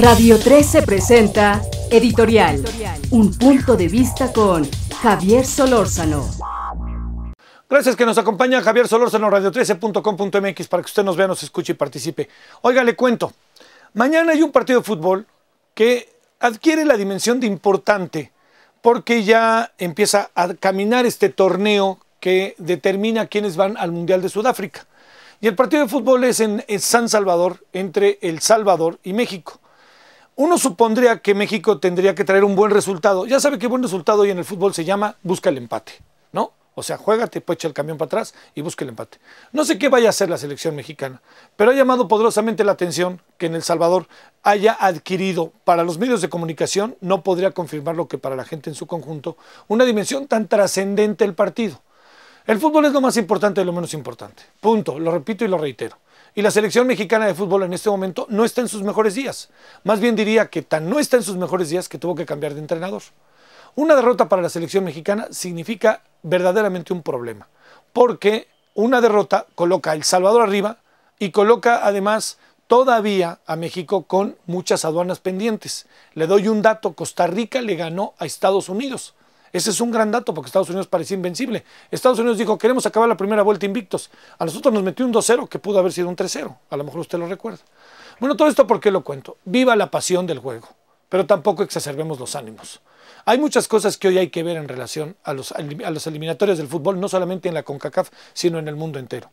Radio 13 presenta Editorial, un punto de vista con Javier Solórzano. Gracias que nos acompaña Javier Solórzano, radio13.com.mx, para que usted nos vea, nos escuche y participe. Oiga, le cuento. Mañana hay un partido de fútbol que adquiere la dimensión de importante porque ya empieza a caminar este torneo que determina quiénes van al Mundial de Sudáfrica. Y el partido de fútbol es en San Salvador, entre El Salvador y México. Uno supondría que México tendría que traer un buen resultado. Ya sabe que buen resultado hoy en el fútbol se llama busca el empate, ¿no? O sea, juégate, pues echa el camión para atrás y busca el empate. No sé qué vaya a hacer la selección mexicana, pero ha llamado poderosamente la atención que en El Salvador haya adquirido para los medios de comunicación, no podría confirmar lo que para la gente en su conjunto, una dimensión tan trascendente el partido. El fútbol es lo más importante y lo menos importante. Punto, lo repito y lo reitero. Y la selección mexicana de fútbol en este momento no está en sus mejores días. Más bien diría que tan no está en sus mejores días que tuvo que cambiar de entrenador. Una derrota para la selección mexicana significa verdaderamente un problema, porque una derrota coloca a El Salvador arriba y coloca además todavía a México con muchas aduanas pendientes. Le doy un dato, Costa Rica le ganó a Estados Unidos ese es un gran dato porque Estados Unidos parecía invencible. Estados Unidos dijo, queremos acabar la primera vuelta invictos. A nosotros nos metió un 2-0 que pudo haber sido un 3-0. A lo mejor usted lo recuerda. Bueno, todo esto qué lo cuento. Viva la pasión del juego, pero tampoco exacerbemos los ánimos. Hay muchas cosas que hoy hay que ver en relación a, los, a las eliminatorias del fútbol, no solamente en la CONCACAF, sino en el mundo entero.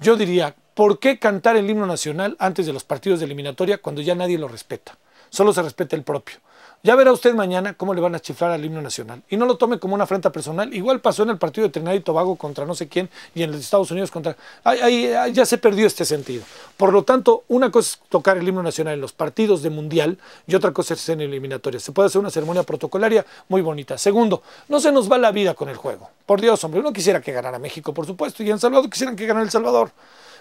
Yo diría, ¿por qué cantar el himno nacional antes de los partidos de eliminatoria cuando ya nadie lo respeta? Solo se respeta el propio. Ya verá usted mañana cómo le van a chiflar al himno nacional. Y no lo tome como una afrenta personal. Igual pasó en el partido de Trinidad y Tobago contra no sé quién y en los Estados Unidos contra... Ahí, ya se perdió este sentido. Por lo tanto, una cosa es tocar el himno nacional en los partidos de mundial y otra cosa es en eliminatorias. Se puede hacer una ceremonia protocolaria muy bonita. Segundo, no se nos va la vida con el juego. Por Dios, hombre, uno quisiera que ganara México, por supuesto, y en Salvador quisieran que ganara El Salvador.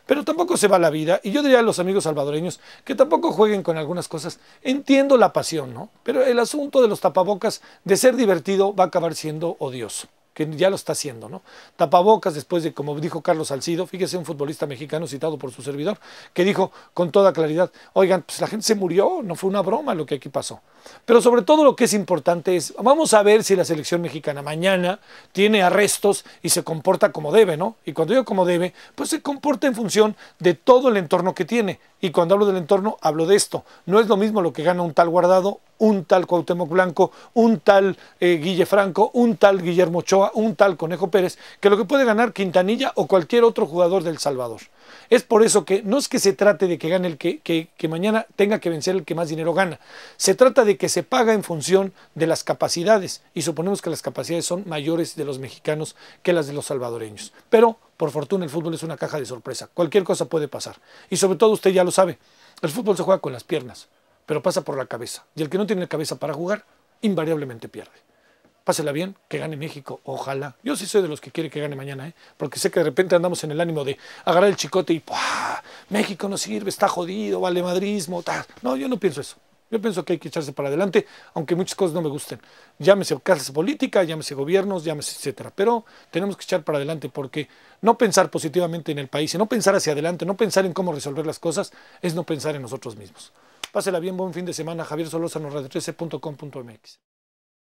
Pero tampoco se va la vida. Y yo diría a los amigos salvadoreños que tampoco jueguen con algunas cosas. Entiendo la pasión, ¿no? Pero el asunto de los tapabocas, de ser divertido, va a acabar siendo odioso que ya lo está haciendo, ¿no? Tapabocas, después de, como dijo Carlos Salcido, fíjese, un futbolista mexicano citado por su servidor, que dijo con toda claridad, oigan, pues la gente se murió, no fue una broma lo que aquí pasó. Pero sobre todo lo que es importante es, vamos a ver si la selección mexicana mañana tiene arrestos y se comporta como debe, ¿no? Y cuando digo como debe, pues se comporta en función de todo el entorno que tiene, y cuando hablo del entorno, hablo de esto. No es lo mismo lo que gana un tal Guardado, un tal Cuauhtémoc Blanco, un tal Guillefranco eh, Guille Franco, un tal Guillermo Ochoa, un tal Conejo Pérez, que lo que puede ganar Quintanilla o cualquier otro jugador del Salvador. Es por eso que no es que se trate de que gane el que, que mañana tenga que vencer el que más dinero gana. Se trata de que se paga en función de las capacidades y suponemos que las capacidades son mayores de los mexicanos que las de los salvadoreños. Pero por fortuna el fútbol es una caja de sorpresa. Cualquier cosa puede pasar. Y sobre todo usted ya lo sabe. El fútbol se juega con las piernas, pero pasa por la cabeza. Y el que no tiene la cabeza para jugar, invariablemente pierde. Pásela bien, que gane México, ojalá. Yo sí soy de los que quiere que gane mañana, ¿eh? porque sé que de repente andamos en el ánimo de agarrar el chicote y ¡pua! México no sirve, está jodido, vale madrismo. Tal. No, yo no pienso eso. Yo pienso que hay que echarse para adelante, aunque muchas cosas no me gusten. Llámese casas políticas, llámese gobiernos, llámese etcétera. Pero tenemos que echar para adelante porque no pensar positivamente en el país, y no pensar hacia adelante, no pensar en cómo resolver las cosas, es no pensar en nosotros mismos. Pásela bien, buen fin de semana. Javier Solosa radio13.com.mx.